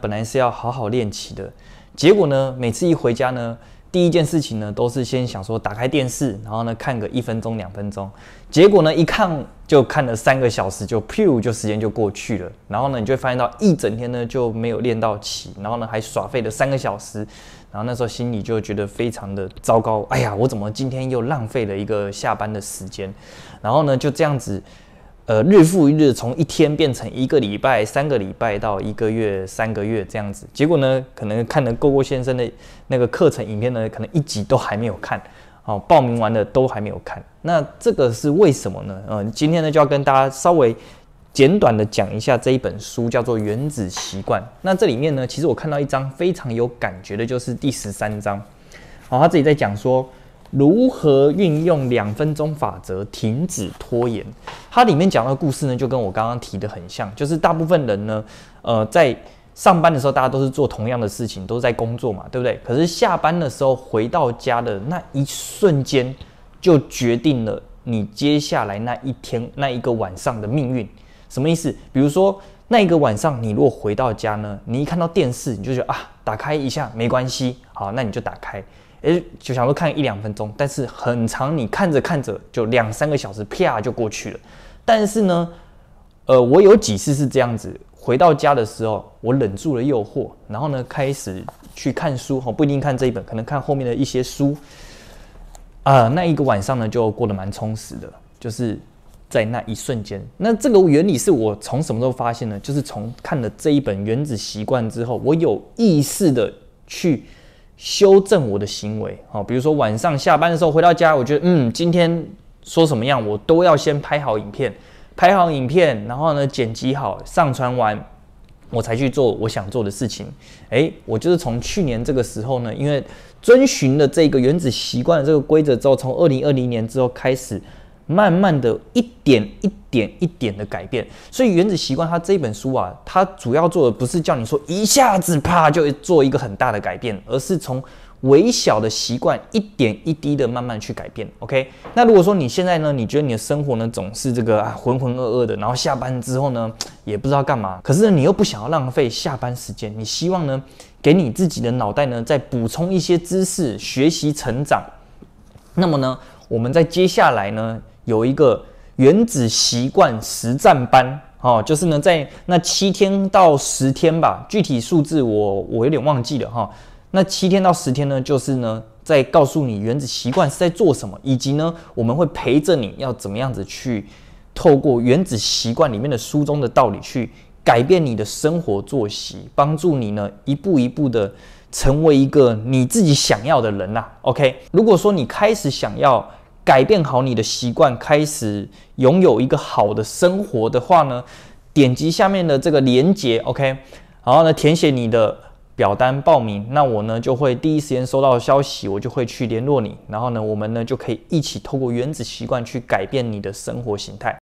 本来是要好好练棋的，结果呢，每次一回家呢，第一件事情呢，都是先想说打开电视，然后呢看个一分钟两分钟，结果呢一看就看了三个小时，就 p 就时间就过去了，然后呢，你就会发现到一整天呢就没有练到棋，然后呢还耍废了三个小时，然后那时候心里就觉得非常的糟糕，哎呀，我怎么今天又浪费了一个下班的时间，然后呢就这样子。呃，日复一日，从一天变成一个礼拜、三个礼拜到一个月、三个月这样子。结果呢，可能看了郭郭先生的那个课程影片呢，可能一集都还没有看，哦，报名完的都还没有看。那这个是为什么呢？嗯，今天呢就要跟大家稍微简短的讲一下这一本书，叫做《原子习惯》。那这里面呢，其实我看到一张非常有感觉的，就是第十三章。好，他自己在讲说。如何运用两分钟法则停止拖延？它里面讲的故事呢，就跟我刚刚提的很像，就是大部分人呢，呃，在上班的时候大家都是做同样的事情，都在工作嘛，对不对？可是下班的时候回到家的那一瞬间，就决定了你接下来那一天那一个晚上的命运。什么意思？比如说那一个晚上，你如果回到家呢，你一看到电视，你就觉得啊，打开一下没关系，好，那你就打开，诶，就想说看一两分钟，但是很长，你看着看着就两三个小时，啪就过去了。但是呢，呃，我有几次是这样子，回到家的时候，我忍住了诱惑，然后呢，开始去看书，哈，不一定看这一本，可能看后面的一些书，啊，那一个晚上呢，就过得蛮充实的，就是。在那一瞬间，那这个原理是我从什么时候发现呢？就是从看了这一本《原子习惯》之后，我有意识的去修正我的行为好，比如说晚上下班的时候回到家，我觉得嗯，今天说什么样，我都要先拍好影片，拍好影片，然后呢剪辑好，上传完，我才去做我想做的事情。诶，我就是从去年这个时候呢，因为遵循了这个《原子习惯》的这个规则之后，从二零二零年之后开始。慢慢的一点一点一点的改变，所以原子习惯它这本书啊，它主要做的不是叫你说一下子啪就做一个很大的改变，而是从微小的习惯一点一滴的慢慢去改变。OK，那如果说你现在呢，你觉得你的生活呢总是这个啊浑浑噩噩的，然后下班之后呢也不知道干嘛，可是你又不想要浪费下班时间，你希望呢给你自己的脑袋呢再补充一些知识、学习、成长，那么呢，我们在接下来呢。有一个原子习惯实战班，哦，就是呢，在那七天到十天吧，具体数字我我有点忘记了哈。那七天到十天呢，就是呢，在告诉你原子习惯是在做什么，以及呢，我们会陪着你要怎么样子去透过原子习惯里面的书中的道理去改变你的生活作息，帮助你呢一步一步的成为一个你自己想要的人呐。OK，如果说你开始想要。改变好你的习惯，开始拥有一个好的生活的话呢，点击下面的这个连接，OK，然后呢填写你的表单报名，那我呢就会第一时间收到消息，我就会去联络你，然后呢我们呢就可以一起透过原子习惯去改变你的生活形态。